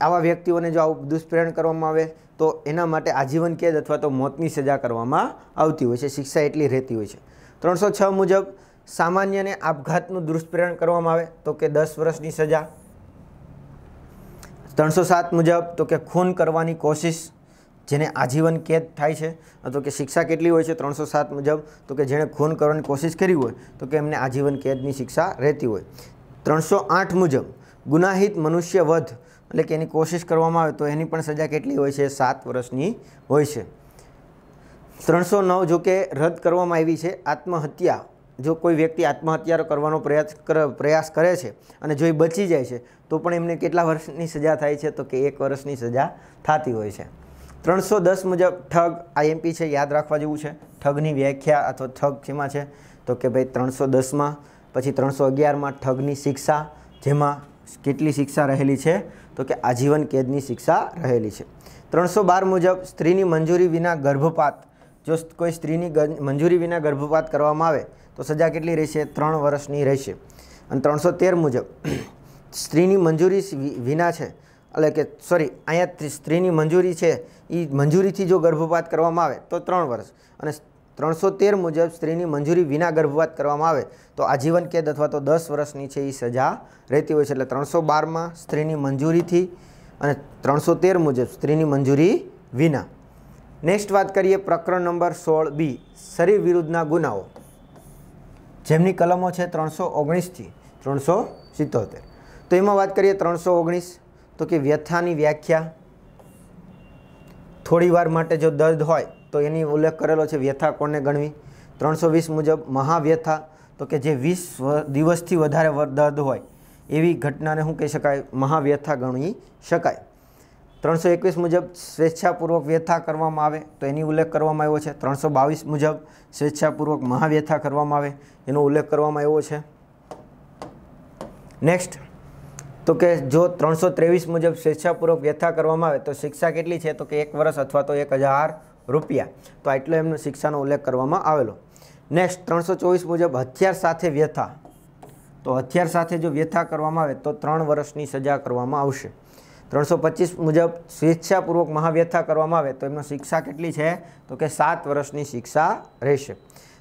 આવા વ્યક્તિઓને જો આવું દુષ્પ્રેરણ કરવામાં આવે તો એના માટે આજીવન કેદ અથવા તો મોતની સજા કરવામાં આવતી હોય છે શિક્ષા એટલી રહેતી હોય છે ત્રણસો છ મુજબ સામાન્યને આપઘાતનું દુષ્પ્રેરણ કરવામાં આવે તો કે દસ વર્ષની સજા ત્રણસો સાત મુજબ તો કે ખૂન કરવાની કોશિશ જેને આજીવન કેદ થાય છે તો કે શિક્ષા કેટલી હોય છે ત્રણસો સાત મુજબ તો કે જેણે ખૂન કરવાની કોશિશ કરી હોય તો કે એમને આજીવન કેદની શિક્ષા રહેતી હોય ત્રણસો આઠ મુજબ ગુનાહિત મનુષ્ય વધ એટલે કે એની કોશિશ કરવામાં આવે તો એની પણ સજા કેટલી હોય છે સાત વર્ષની હોય છે ત્રણસો નવ જો કે રદ કરવામાં આવી છે આત્મહત્યા જો કોઈ વ્યક્તિ આત્મહત્યા કરવાનો પ્રયાસ પ્રયાસ કરે છે અને જો એ બચી જાય છે તો પણ એમને કેટલા વર્ષની સજા થાય છે તો કે એક વર્ષની સજા થતી હોય છે ત્રણસો દસ મુજબ ઠગ આઈએમપી છે યાદ રાખવા જેવું છે ઠગની વ્યાખ્યા અથવા ઠગ જેમાં છે તો કે ભાઈ ત્રણસો દસમાં પછી ત્રણસો અગિયારમાં ઠગની શિક્ષા જેમાં કેટલી શિક્ષા રહેલી છે તો કે આજીવન કેદની શિક્ષા રહેલી છે ત્રણસો બાર મુજબ સ્ત્રીની મંજૂરી વિના ગર્ભપાત જો કોઈ સ્ત્રીની મંજૂરી વિના ગર્ભપાત કરવામાં આવે તો સજા કેટલી રહેશે ત્રણ વર્ષની રહેશે અને ત્રણસો તેર મુજબ સ્ત્રીની મંજૂરી વિના છે એટલે કે સોરી અહીંયા સ્ત્રીની મંજૂરી છે એ મંજૂરીથી જો ગર્ભપાત કરવામાં આવે તો ત્રણ વર્ષ અને ત્રણસો તેર મુજબ સ્ત્રીની મંજૂરી વિના ગર્ભપાત કરવામાં આવે તો આજીવન કેદ અથવા તો દસ વર્ષની છે એ સજા રહેતી હોય છે એટલે ત્રણસો બારમાં સ્ત્રીની મંજૂરીથી અને ત્રણસો તેર મુજબ સ્ત્રીની મંજૂરી વિના નેક્સ્ટ વાત કરીએ પ્રકરણ નંબર સોળ બી શરીર વિરુદ્ધના ગુનાઓ જેમની કલમો છે ત્રણસો ઓગણીસથી ત્રણસો સિત્તોતેર તો એમાં વાત કરીએ ત્રણસો ઓગણીસ તો કે વ્યથાની વ્યાખ્યા થોડીવાર માટે જો દર્દ હોય તો એની ઉલ્લેખ કરેલો છે વ્યથા કોને ગણવી ત્રણસો વીસ મુજબ મહાવ્યથા તો કે જે વીસ દિવસથી વધારે દર્દ હોય એવી ઘટનાને શું કહી શકાય મહાવ્યથા ગણવી શકાય ત્રણસો એકવીસ મુજબ સ્વેચ્છાપૂર્વક વ્યથા કરવામાં આવે તો એની ઉલ્લેખ કરવામાં આવ્યો છે ત્રણસો બાવીસ મુજબ સ્વેચ્છાપૂર્વક મહાવ્યથા કરવામાં આવે એનો ઉલ્લેખ કરવામાં આવ્યો છે નેક્સ્ટ તો કે જો ત્રણસો ત્રેવીસ મુજબ સ્વેચ્છાપૂર્વક વ્યથા કરવામાં આવે તો શિક્ષા કેટલી છે તો કે એક વર્ષ અથવા તો એક હજાર રૂપિયા તો આટલો એમનો શિક્ષાનો ઉલ્લેખ કરવામાં આવેલો નેક્સ્ટ ત્રણસો ચોવીસ મુજબ હથિયાર સાથે વ્યથા તો હથિયાર સાથે જો વ્યથા કરવામાં આવે તો ત્રણ વર્ષની સજા કરવામાં આવશે ત્રણસો પચીસ મુજબ સ્વેચ્છાપૂર્વક મહાવ્યથા કરવામાં આવે તો એમનો શિક્ષા કેટલી છે તો કે સાત વર્ષની શિક્ષા રહેશે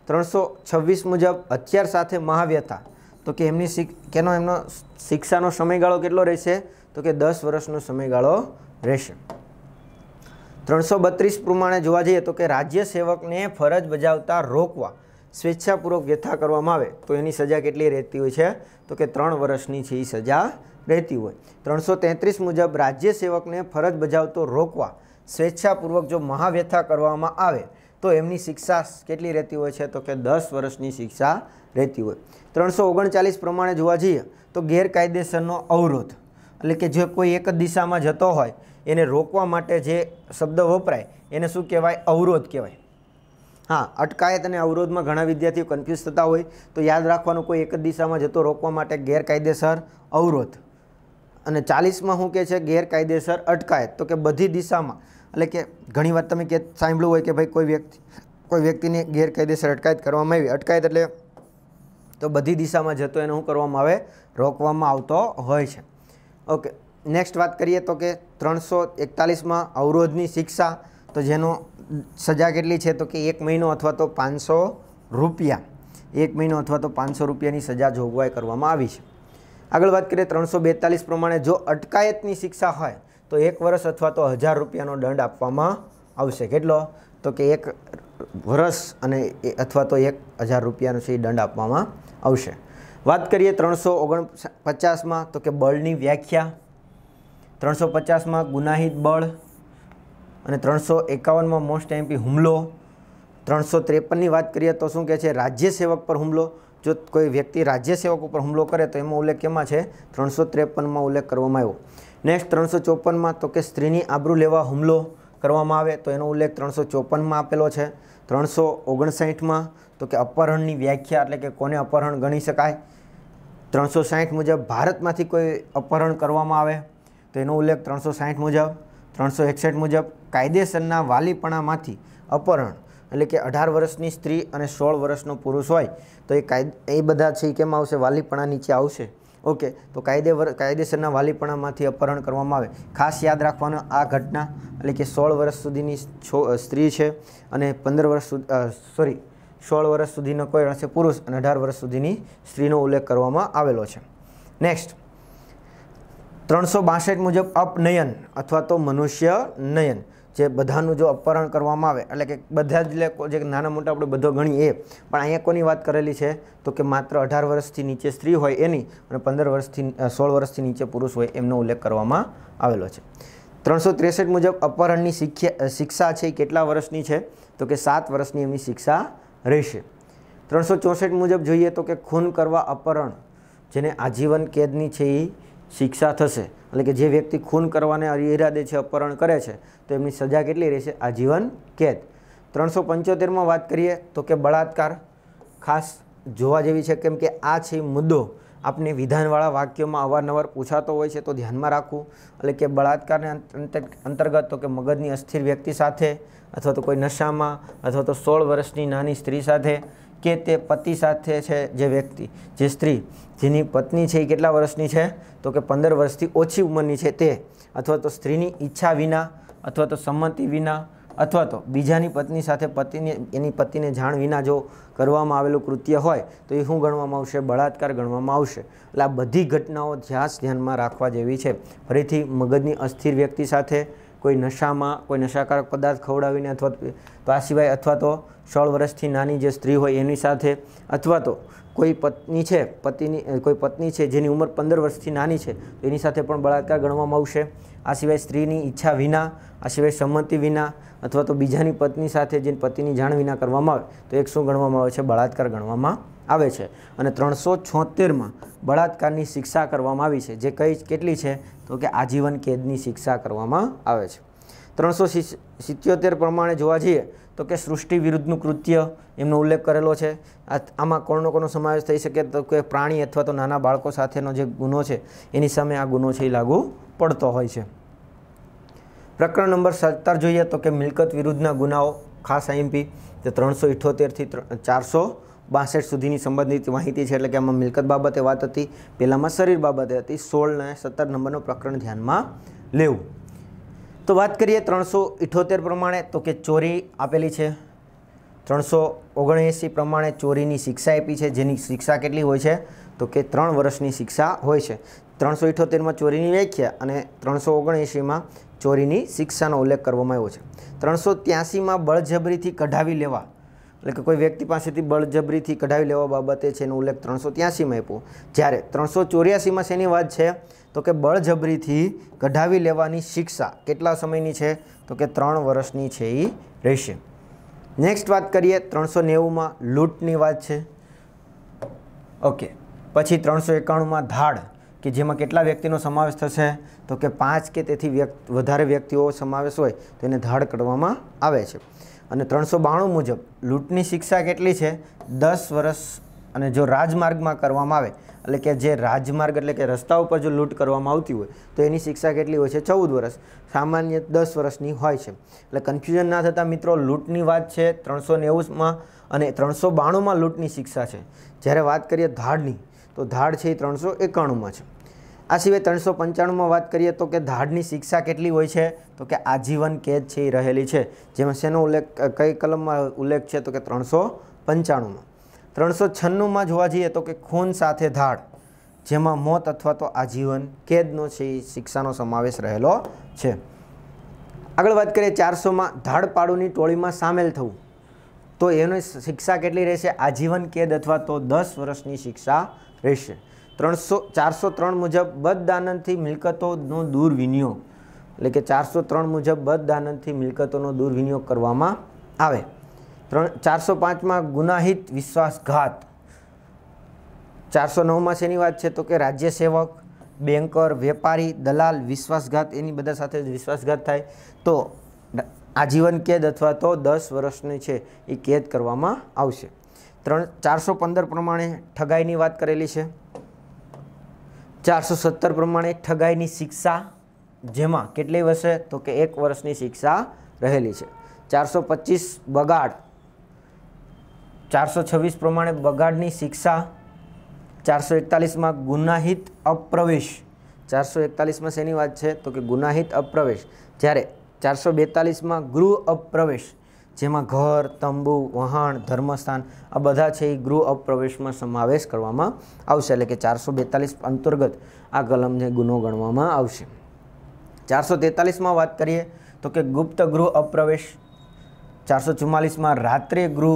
ત્રણસો છવ્વીસ મુજબ અત્યાર સાથે મહાવ્યથા તો કે એમની કેનો એમનો શિક્ષાનો સમયગાળો કેટલો રહેશે તો કે દસ વર્ષનો સમયગાળો રહેશે ત્રણસો બત્રીસ પ્રમાણે જોવા જઈએ તો કે રાજ્ય સેવકને ફરજ બજાવતા રોકવા સ્વેચ્છાપૂર્વક વ્યથા કરવામાં આવે તો એની સજા કેટલી રહેતી હોય છે તો કે ત્રણ વર્ષની છે એ સજા રહેતી હોય ત્રણસો તેત્રીસ મુજબ રાજ્ય સેવકને ફરજ બજાવતો રોકવા સ્વેચ્છાપૂર્વક જો મહાવ્યથા કરવામાં આવે તો એમની શિક્ષા કેટલી રહેતી હોય છે તો કે દસ વર્ષની શિક્ષા રહેતી હોય ત્રણસો ઓગણચાલીસ પ્રમાણે જોવા જઈએ તો ગેરકાયદેસરનો અવરોધ એટલે કે જે કોઈ એક જ દિશામાં જતો હોય એને રોકવા માટે જે શબ્દ વપરાય એને શું કહેવાય અવરોધ કહેવાય હા અટકાયત અને અવરોધમાં ઘણા વિદ્યાર્થીઓ કન્ફ્યુઝ થતા હોય તો યાદ રાખવાનું કોઈ એક જ દિશામાં જતો રોકવા માટે ગેરકાયદેસર અવરોધ અને ચાલીસમાં શું કહે છે ગેરકાયદેસર અટકાયત તો કે બધી દિશામાં એટલે કે ઘણી વાર તમે કે સાંભળ્યું હોય કે ભાઈ કોઈ વ્યક્તિ કોઈ વ્યક્તિને ગેરકાયદેસર અટકાયત કરવામાં આવી અટકાયત એટલે તો બધી દિશામાં જતો એને શું કરવામાં આવે રોકવામાં આવતો હોય છે ઓકે નેક્સ્ટ વાત કરીએ તો કે ત્રણસો એકતાલીસમાં અવરોધની શિક્ષા તો જેનો સજા કેટલી છે તો કે એક મહિનો અથવા તો પાંચસો રૂપિયા એક મહિનો અથવા તો પાંચસો રૂપિયાની સજા જોગવાઈ કરવામાં આવી છે આગળ વાત કરીએ ત્રણસો બેતાલીસ પ્રમાણે જો અટકાયતની શિક્ષા હોય તો એક વર્ષ અથવા તો હજાર રૂપિયાનો દંડ આપવામાં આવશે કેટલો તો કે એક વર્ષ અને અથવા તો એક હજાર રૂપિયાનો છે એ દંડ આપવામાં આવશે વાત કરીએ ત્રણસો ઓગણ પચાસમાં તો કે બળની વ્યાખ્યા ત્રણસો પચાસમાં ગુનાહિત બળ અને ત્રણસો એકાવનમાં મોસ્ટ એમપી હુમલો ત્રણસો ત્રેપનની વાત કરીએ તો શું કહે છે રાજ્ય સેવક પર હુમલો જો કોઈ વ્યક્તિ રાજ્ય સેવક ઉપર હુમલો કરે તો એમાં ઉલ્લેખ કેમાં છે ત્રણસો ત્રેપનમાં ઉલ્લેખ કરવામાં આવ્યો નેક્સ્ટ ત્રણસો ચોપનમાં તો કે સ્ત્રીની આબરૂ લેવા હુમલો કરવામાં આવે તો એનો ઉલ્લેખ ત્રણસો ચોપનમાં આપેલો છે ત્રણસો ઓગણસાઠમાં તો કે અપહરણની વ્યાખ્યા એટલે કે કોને અપહરણ ગણી શકાય ત્રણસો સાહીઠ મુજબ ભારતમાંથી કોઈ અપહરણ કરવામાં આવે તો એનો ઉલ્લેખ ત્રણસો સાહીઠ મુજબ ત્રણસો એકસઠ મુજબ કાયદેસરના વાલીપણામાંથી અપહરણ એટલે કે અઢાર વર્ષની સ્ત્રી અને સોળ વર્ષનો પુરુષ હોય તો એ કાયદે એ બધા છે એ કેમ આવશે વાલીપણા નીચે આવશે ઓકે તો કાયદે કાયદેસરના વાલીપણામાંથી અપહરણ કરવામાં આવે ખાસ યાદ રાખવાનો આ ઘટના એટલે કે સોળ વર્ષ સુધીની સ્ત્રી છે અને પંદર વર્ષ સોરી સોળ વર્ષ સુધીનો કોઈ હશે પુરુષ અને અઢાર વર્ષ સુધીની સ્ત્રીનો ઉલ્લેખ કરવામાં આવેલો છે નેક્સ્ટ ત્રણસો બાસઠ મુજબ અપનયન અથવા તો મનુષ્ય નયન જે બધાનું જો અપહરણ કરવામાં આવે એટલે કે બધા જ લે જે નાના મોટા આપણે બધો ગણીએ પણ અહીંયા કોની વાત કરેલી છે તો કે માત્ર અઢાર વર્ષથી નીચે સ્ત્રી હોય એની અને પંદર વર્ષથી સોળ વર્ષથી નીચે પુરુષ હોય એમનો ઉલ્લેખ કરવામાં આવેલો છે ત્રણસો ત્રેસઠ મુજબ અપહરણની શિક્ષા શિક્ષા છે એ કેટલા વર્ષની છે તો કે સાત વર્ષની એમની શિક્ષા રહેશે ત્રણસો ચોસઠ મુજબ જોઈએ તો કે ખૂન કરવા અપહરણ જેને આજીવન કેદની છે એ શિક્ષા થશે એટલે કે જે વ્યક્તિ ખૂન કરવાને ઈરાદે છે અપહરણ કરે છે તો એમની સજા કેટલી રહેશે આજીવન કેદ ત્રણસો પંચોતેરમાં વાત કરીએ તો કે બળાત્કાર ખાસ જોવા જેવી છે કેમ કે આ છે મુદ્દો આપને વિધાનવાળા વાક્યોમાં અવારનવાર પૂછાતો હોય છે તો ધ્યાનમાં રાખવું એટલે કે બળાત્કારને અંતર્ગત તો કે મગજની અસ્થિર વ્યક્તિ સાથે અથવા તો કોઈ નશામાં અથવા તો સોળ વર્ષની નાની સ્ત્રી સાથે કે તે પતિ સાથે છે જે વ્યક્તિ જે સ્ત્રી જેની પત્ની છે એ કેટલા વર્ષની છે તો કે પંદર વર્ષથી ઓછી ઉંમરની છે તે અથવા તો સ્ત્રીની ઈચ્છા વિના અથવા તો સંમતિ વિના અથવા તો બીજાની પત્ની સાથે પતિને એની પતિને જાણ વિના જો કરવામાં આવેલું કૃત્ય હોય તો એ શું ગણવામાં આવશે બળાત્કાર ગણવામાં આવશે એટલે આ બધી ઘટનાઓ ધ્યાસ ધ્યાનમાં રાખવા જેવી છે ફરીથી મગજની અસ્થિર વ્યક્તિ સાથે કોઈ નશામાં કોઈ નશાકારક પદાર્થ ખવડાવીને અથવા તો આ સિવાય અથવા તો સોળ વર્ષથી નાની જે સ્ત્રી હોય એની સાથે અથવા તો કોઈ પત્ની છે પતિની કોઈ પત્ની છે જેની ઉંમર પંદર વર્ષથી નાની છે તો એની સાથે પણ બળાત્કાર ગણવામાં આવશે આ સિવાય સ્ત્રીની ઈચ્છા વિના આ સિવાય સંમતિ વિના અથવા તો બીજાની પત્ની સાથે જે પતિની જાણ વિના કરવામાં આવે તો એક શું ગણવામાં આવે છે બળાત્કાર ગણવામાં આવે છે અને ત્રણસો છોતેરમાં બળાત્કારની શિક્ષા કરવામાં આવી છે જે કઈ કેટલી છે તો કે આજીવન કેદની શિક્ષા કરવામાં આવે છે ત્રણસો સિત્યોતેર પ્રમાણે જોવા જઈએ તો કે સૃષ્ટિ વિરુદ્ધનું કૃત્ય એમનો ઉલ્લેખ કરેલો છે આમાં કોણનો કોનો સમાવેશ થઈ શકે તો કે પ્રાણી અથવા તો નાના બાળકો સાથેનો જે ગુનો છે એની સામે આ ગુનો છે એ લાગુ પડતો હોય છે પ્રકરણ નંબર સત્તર જોઈએ તો કે મિલકત વિરુદ્ધના ગુનાઓ ખાસ આઈએમપી તે ત્રણસો ઇઠોતેરથી ચારસો બાસઠ સુધીની સંબંધિત માહિતી છે એટલે કે આમાં મિલકત બાબતે વાત હતી પહેલાંમાં શરીર બાબતે હતી સોળ અને સત્તર નંબરનું પ્રકરણ ધ્યાનમાં લેવું તો વાત કરીએ ત્રણસો ઇઠોતેર પ્રમાણે તો કે ચોરી આપેલી છે ત્રણસો ઓગણએંસી પ્રમાણે ચોરીની શિક્ષા આપી છે જેની શિક્ષા કેટલી હોય છે તો કે ત્રણ વર્ષની શિક્ષા હોય છે ત્રણસો ઇઠોતેરમાં ચોરીની વ્યાખ્યા અને ત્રણસો ઓગણએંસીમાં ચોરીની શિક્ષાનો ઉલ્લેખ કરવામાં આવ્યો છે ત્રણસો ત્યાસીમાં બળજબરીથી કઢાવી લેવા એટલે કે કોઈ વ્યક્તિ પાસેથી બળજબરીથી કઢાવી લેવા બાબતે છે એનો ઉલ્લેખ ત્રણસો ત્યાસીમાં આપ્યો જ્યારે ત્રણસો ચોર્યાસીમાં શેની વાત છે તો કે બળજબરીથી કઢાવી લેવાની શિક્ષા કેટલા સમયની છે તો કે ત્રણ વર્ષની છે એ રહેશે નેક્સ્ટ વાત કરીએ ત્રણસો નેવુંમાં લૂંટની વાત છે ઓકે પછી ત્રણસો એકાણુંમાં ધાડ કે જેમાં કેટલા વ્યક્તિનો સમાવેશ થશે તો કે પાંચ કે તેથી વ્યક્તિ વધારે વ્યક્તિઓ સમાવેશ હોય તો એને ધાડ કરવામાં આવે છે અને ત્રણસો બાણું મુજબ લૂંટની શિક્ષા કેટલી છે દસ વર્ષ અને જો રાજમાર્ગમાં કરવામાં આવે એટલે કે જે રાજમાર્ગ એટલે કે રસ્તા ઉપર જો લૂંટ કરવામાં આવતી હોય તો એની શિક્ષા કેટલી હોય છે ચૌદ વર્ષ સામાન્ય દસ વર્ષની હોય છે એટલે કન્ફ્યુઝન ના થતા મિત્રો લૂંટની વાત છે ત્રણસો નેવુંમાં અને ત્રણસો બાણુંમાં લૂંટની શિક્ષા છે જ્યારે વાત કરીએ ધાડની તો ધાડ છે એ ત્રણસો એકાણુંમાં છે આ સિવાય ત્રણસો પંચાણુંમાં વાત કરીએ તો કે ધાડની શિક્ષા કેટલી હોય છે તો કે આજીવન કેદ છે એ રહેલી છે જેમાં શેનો ઉલ્લેખ કઈ કલમમાં ઉલ્લેખ છે તો કે ત્રણસો પંચાણુંમાં ત્રણસો છન્નુંમાં જોવા જઈએ તો કે ખૂન સાથે ધાડ જેમાં મોત અથવા તો આજીવન કેદનો છે એ શિક્ષાનો સમાવેશ રહેલો છે આગળ વાત કરીએ ચારસોમાં ધાડપાડુની ટોળીમાં સામેલ થવું તો એની શિક્ષા કેટલી રહેશે આજીવન કેદ અથવા તો દસ વર્ષની શિક્ષા રહેશે ત્રણસો ચારસો ત્રણ મુજબ બદદાનંદથી મિલકતોનો દુર્વિનિયોગ એટલે કે ચારસો ત્રણ મુજબ બદદાનંદથી મિલકતોનો દુર્વિનિયોગ કરવામાં આવે ત્રણ ચારસો પાંચમાં ગુનાહિત વિશ્વાસઘાત ચારસો નવમાં શેની વાત છે તો કે રાજ્ય સેવક બેન્કર વેપારી દલાલ વિશ્વાસઘાત એની બધા સાથે વિશ્વાસઘાત થાય તો આજીવન કેદ અથવા તો દસ વર્ષની છે એ કેદ કરવામાં આવશે ત્રણ ચારસો પંદર પ્રમાણે ઠગાઈની વાત કરેલી છે ચારસો સત્તર પ્રમાણે ઠગાઈની શિક્ષા જેમાં કેટલી હશે તો કે એક વર્ષની શિક્ષા રહેલી છે ચારસો પચીસ બગાડ ચારસો છવ્વીસ પ્રમાણે બગાડની શિક્ષા ચારસો એકતાલીસમાં ગુનાહિત અપ્રવેશ ચારસો એકતાલીસમાં શેની વાત છે તો કે ગુનાહિત અપ્રવેશ જ્યારે ચારસો બેતાલીસમાં ગૃહ અપ્રવેશ જેમાં ઘર તંબુ વહાણ ધર્મસ્થાન આ બધા છે એ ગૃહ અપ્રવેશમાં સમાવેશ કરવામાં આવશે એટલે કે ચારસો બેતાલીસ અંતર્ગત આ કલમને ગુનો ગણવામાં આવશે ચારસો તેતાલીસમાં વાત કરીએ તો કે ગુપ્ત ગૃહ અપ્રવેશ ચારસો ચુમ્માલીસમાં રાત્રે ગૃહ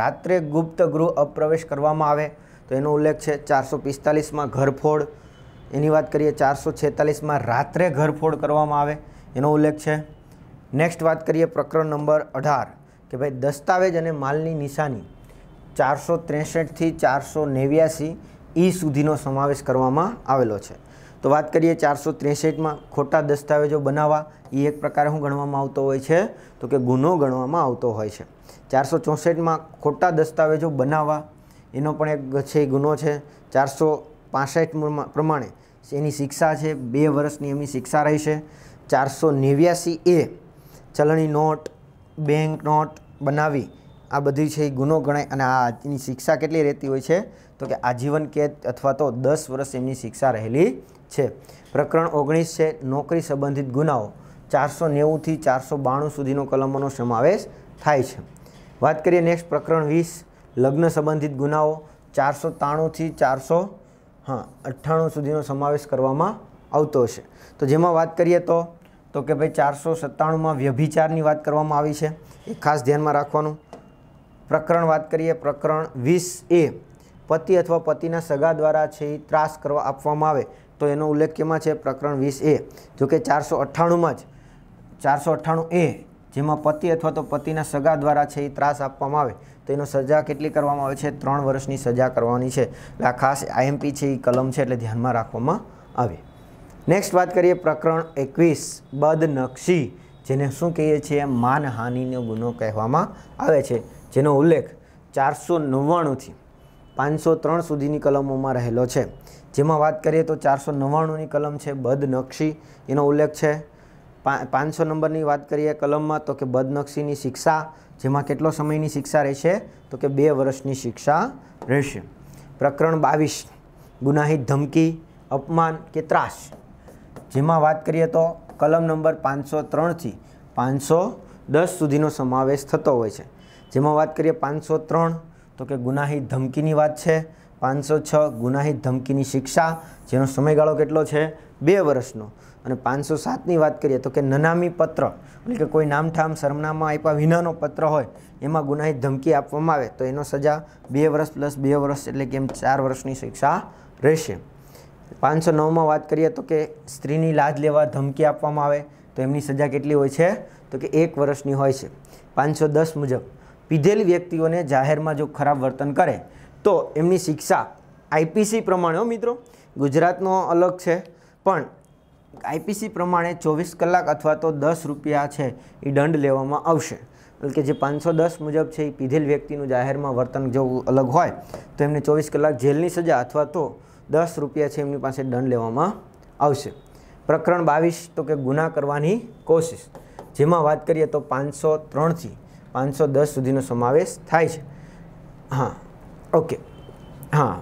રાત્રે ગુપ્ત ગૃહ અપ્રવેશ કરવામાં આવે તો એનો ઉલ્લેખ છે ચારસો પિસ્તાલીસમાં ઘરફોડ એની વાત કરીએ ચારસો છેતાલીસમાં રાત્રે ઘરફોડ કરવામાં આવે એનો ઉલ્લેખ છે નેક્સ્ટ વાત કરીએ પ્રકરણ નંબર અઢાર કે ભાઈ દસ્તાવેજ અને માલની નિશાની ચારસો ત્રેસઠથી ચારસો નેવ્યાસી ઈ સુધીનો સમાવેશ કરવામાં આવેલો છે તો વાત કરીએ ચારસો ત્રેસઠમાં ખોટા દસ્તાવેજો બનાવવા એ એક પ્રકારે શું ગણવામાં આવતો હોય છે તો કે ગુનો ગણવામાં આવતો હોય છે ચારસો ચોસઠમાં ખોટા દસ્તાવેજો બનાવવા એનો પણ એક છે ગુનો છે ચારસો પાસઠ પ્રમાણે એની શિક્ષા છે બે વર્ષની એમની શિક્ષા રહેશે ચારસો નેવ્યાસી એ ચલણી નોટ બેંક નોટ બનાવી આ બધી છે એ ગુનો ગણાય અને આ એની શિક્ષા કેટલી રહેતી હોય છે તો કે આજીવન કેદ અથવા તો દસ વર્ષ એમની શિક્ષા રહેલી છે પ્રકરણ ઓગણીસ છે નોકરી સંબંધિત ગુનાઓ ચારસો નેવુંથી ચારસો બાણું સુધીનો કલમોનો સમાવેશ થાય છે વાત કરીએ નેક્સ્ટ પ્રકરણ વીસ લગ્ન સંબંધિત ગુનાઓ ચારસો ત્રાણુંથી ચારસો હા અઠ્ઠાણું સુધીનો સમાવેશ કરવામાં આવતો હશે તો જેમાં વાત કરીએ તો તો કે ભાઈ ચારસો સત્તાણુંમાં વ્યભિચારની વાત કરવામાં આવી છે એ ખાસ ધ્યાનમાં રાખવાનું પ્રકરણ વાત કરીએ પ્રકરણ વીસ એ પતિ અથવા પતિના સગા દ્વારા છે એ ત્રાસ કરવા આપવામાં આવે તો એનો ઉલ્લેખ કેમાં છે પ્રકરણ વીસ એ જો કે ચારસો અઠ્ઠાણુંમાં જ ચારસો અઠ્ઠાણું એ જેમાં પતિ અથવા તો પતિના સગા દ્વારા છે એ ત્રાસ આપવામાં આવે તો એનો સજા કેટલી કરવામાં આવે છે ત્રણ વર્ષની સજા કરવાની છે એટલે આ ખાસ આઈએમપી છે એ કલમ છે એટલે ધ્યાનમાં રાખવામાં આવે નેક્સ્ટ વાત કરીએ પ્રકરણ એકવીસ બદનક્ષી જેને શું કહીએ છીએ માનહાનિનો ગુનો કહેવામાં આવે છે જેનો ઉલ્લેખ ચારસો નવ્વાણુંથી પાંચસો ત્રણ સુધીની કલમોમાં રહેલો છે જેમાં વાત કરીએ તો ચારસો નવ્વાણુંની કલમ છે બદનક્ષી એનો ઉલ્લેખ છે પાંચસો નંબરની વાત કરીએ કલમમાં તો કે બદનક્ષીની શિક્ષા જેમાં કેટલો સમયની શિક્ષા રહેશે તો કે બે વર્ષની શિક્ષા રહેશે પ્રકરણ બાવીસ ગુનાહિત ધમકી અપમાન કે ત્રાસ જેમાં વાત કરીએ તો કલમ નંબર પાંચસો ત્રણથી પાંચસો દસ સુધીનો સમાવેશ થતો હોય છે જેમાં વાત કરીએ પાંચસો ત્રણ તો કે ગુનાહી ધમકીની વાત છે પાંચસો છ ગુનાહિત ધમકીની શિક્ષા જેનો સમયગાળો કેટલો છે બે વર્ષનો અને પાંચસો સાતની વાત કરીએ તો કે નનામી પત્ર એટલે કે કોઈ નામઠામ સરનામા આપ્યા વિનાનો પત્ર હોય એમાં ગુનાહી ધમકી આપવામાં આવે તો એનો સજા બે વર્ષ પ્લસ બે વર્ષ એટલે કે એમ ચાર વર્ષની શિક્ષા રહેશે પાંચસો નવમાં વાત કરીએ તો કે સ્ત્રીની લાજ લેવા ધમકી આપવામાં આવે તો એમની સજા કેટલી હોય છે તો કે એક વર્ષની હોય છે પાંચસો દસ મુજબ પીધેલી વ્યક્તિઓને જાહેરમાં જો ખરાબ વર્તન કરે તો એમની શિક્ષા આઈપીસી પ્રમાણે હો મિત્રો ગુજરાતનો અલગ છે પણ આઈપીસી પ્રમાણે ચોવીસ કલાક અથવા તો દસ રૂપિયા છે એ દંડ લેવામાં આવશે કે જે પાંચસો દસ મુજબ છે એ પીધેલ વ્યક્તિનું જાહેરમાં વર્તન જો અલગ હોય તો એમને ચોવીસ કલાક જેલની સજા અથવા તો દસ રૂપિયા છે એમની પાસે દંડ લેવામાં આવશે પ્રકરણ બાવીસ તો કે ગુના કરવાની કોશિશ જેમાં વાત કરીએ તો પાંચસો ત્રણથી પાંચસો દસ સુધીનો સમાવેશ થાય છે હા ઓકે હા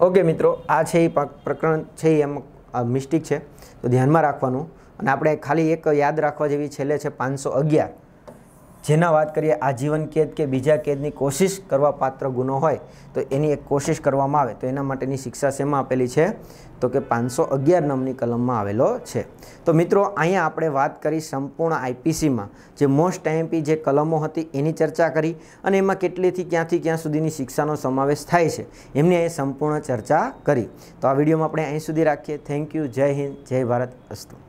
ઓકે મિત્રો આ છે એ પ્રકરણ છે એ એમ મિસ્ટેક છે તો ધ્યાનમાં રાખવાનું અને આપણે ખાલી એક યાદ રાખવા જેવી છેલ્લે છે પાંચસો અગિયાર જેના વાત કરીએ આજીવન કેદ કે બીજા કેદની કોશિશ કરવા પાત્ર ગુનો હોય તો એની એક કોશિશ કરવામાં આવે તો એના માટેની શિક્ષા શેમાં આપેલી છે તો કે પાંચસો અગિયાર નંબરની કલમમાં આવેલો છે તો મિત્રો અહીંયા આપણે વાત કરી સંપૂર્ણ આઈપીસીમાં જે મોસ્ટ એમપી જે કલમો હતી એની ચર્ચા કરી અને એમાં કેટલીથી ક્યાંથી ક્યાં સુધીની શિક્ષાનો સમાવેશ થાય છે એમની અહીં સંપૂર્ણ ચર્ચા કરી તો આ વિડીયોમાં આપણે અહીં સુધી રાખીએ થેન્ક યુ જય હિન્દ જય ભારત અસ્તુ